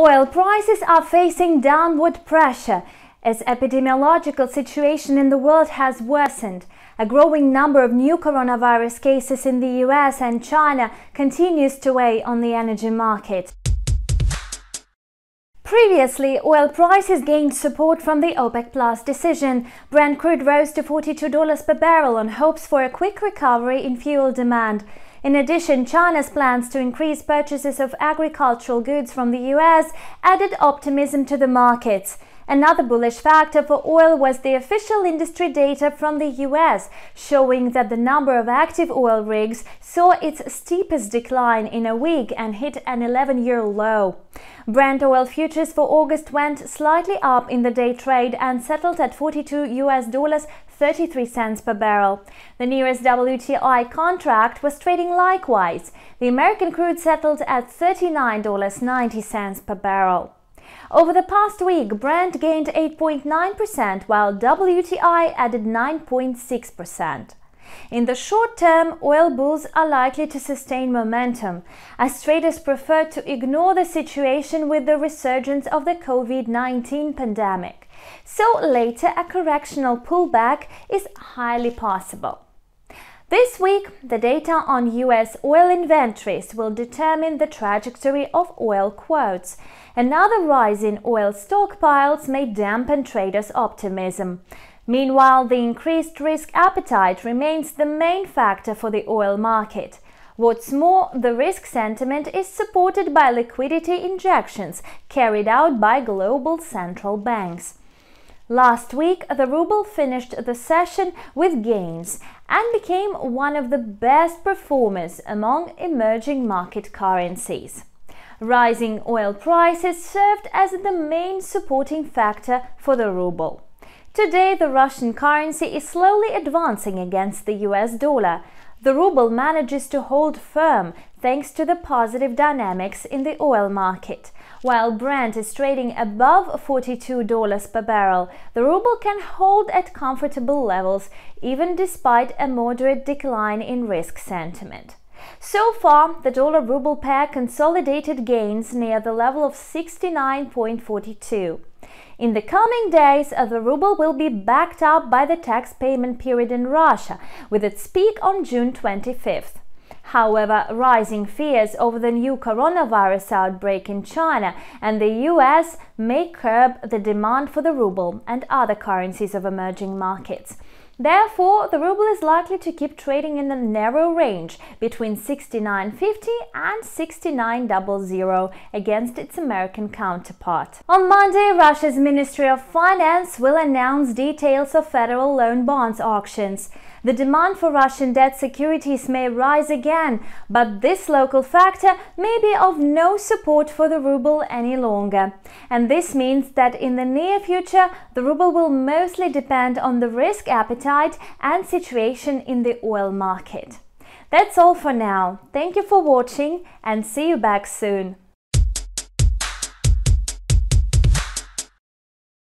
Oil prices are facing downward pressure as epidemiological situation in the world has worsened. A growing number of new coronavirus cases in the US and China continues to weigh on the energy market. Previously, oil prices gained support from the OPEC Plus decision. Brent crude rose to $42 per barrel on hopes for a quick recovery in fuel demand. In addition, China's plans to increase purchases of agricultural goods from the US added optimism to the markets. Another bullish factor for oil was the official industry data from the US, showing that the number of active oil rigs saw its steepest decline in a week and hit an 11 year low. Brent oil futures for August went slightly up in the day trade and settled at 42 US dollars 33 cents per barrel. The nearest WTI contract was trading likewise. The American crude settled at $39.90 per barrel. Over the past week, Brent gained 8.9% while WTI added 9.6%. In the short term, oil bulls are likely to sustain momentum, as traders prefer to ignore the situation with the resurgence of the COVID 19 pandemic. So later a correctional pullback is highly possible. This week, the data on US oil inventories will determine the trajectory of oil quotes. Another rise in oil stockpiles may dampen traders' optimism. Meanwhile, the increased risk appetite remains the main factor for the oil market. What's more, the risk sentiment is supported by liquidity injections carried out by global central banks. Last week, the ruble finished the session with gains and became one of the best performers among emerging market currencies. Rising oil prices served as the main supporting factor for the ruble. Today, the Russian currency is slowly advancing against the US dollar. The ruble manages to hold firm thanks to the positive dynamics in the oil market. While Brent is trading above $42 per barrel, the ruble can hold at comfortable levels even despite a moderate decline in risk sentiment. So far, the dollar ruble pair consolidated gains near the level of 69.42. In the coming days, the ruble will be backed up by the tax payment period in Russia, with its peak on June 25th. However, rising fears over the new coronavirus outbreak in China and the US may curb the demand for the ruble and other currencies of emerging markets. Therefore, the ruble is likely to keep trading in a narrow range between 69.50 and 69.00 against its American counterpart. On Monday, Russia's Ministry of Finance will announce details of federal loan bonds auctions. The demand for Russian debt securities may rise again, but this local factor may be of no support for the ruble any longer. And this means that in the near future, the ruble will mostly depend on the risk appetite appetite and situation in the oil market. That's all for now. Thank you for watching and see you back soon.